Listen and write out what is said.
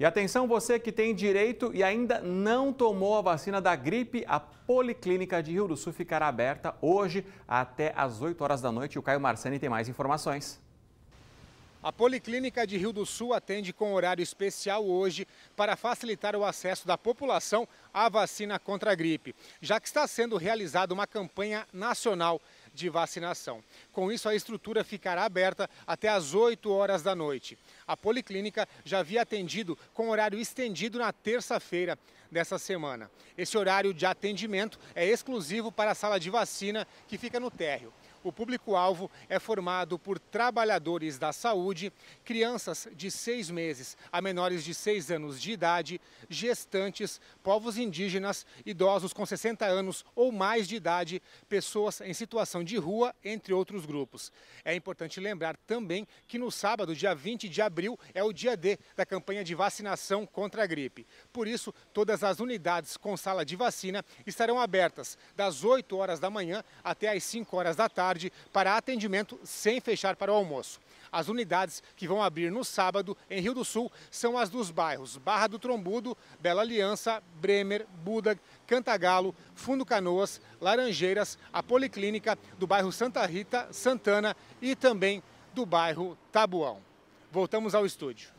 E atenção você que tem direito e ainda não tomou a vacina da gripe, a Policlínica de Rio do Sul ficará aberta hoje até às 8 horas da noite. O Caio Marcene tem mais informações. A Policlínica de Rio do Sul atende com horário especial hoje para facilitar o acesso da população à vacina contra a gripe, já que está sendo realizada uma campanha nacional de vacinação. Com isso, a estrutura ficará aberta até às 8 horas da noite. A Policlínica já havia atendido com horário estendido na terça-feira dessa semana. Esse horário de atendimento é exclusivo para a sala de vacina que fica no térreo. O público-alvo é formado por trabalhadores da saúde, crianças de seis meses a menores de seis anos de idade, gestantes, povos indígenas, idosos com 60 anos ou mais de idade, pessoas em situação de de rua, entre outros grupos. É importante lembrar também que no sábado, dia 20 de abril, é o dia D da campanha de vacinação contra a gripe. Por isso, todas as unidades com sala de vacina estarão abertas das 8 horas da manhã até as 5 horas da tarde para atendimento sem fechar para o almoço. As unidades que vão abrir no sábado em Rio do Sul são as dos bairros Barra do Trombudo, Bela Aliança, Bremer, Buda, Cantagalo, Fundo Canoas, Laranjeiras, a Policlínica, do bairro Santa Rita, Santana e também do bairro Tabuão. Voltamos ao estúdio.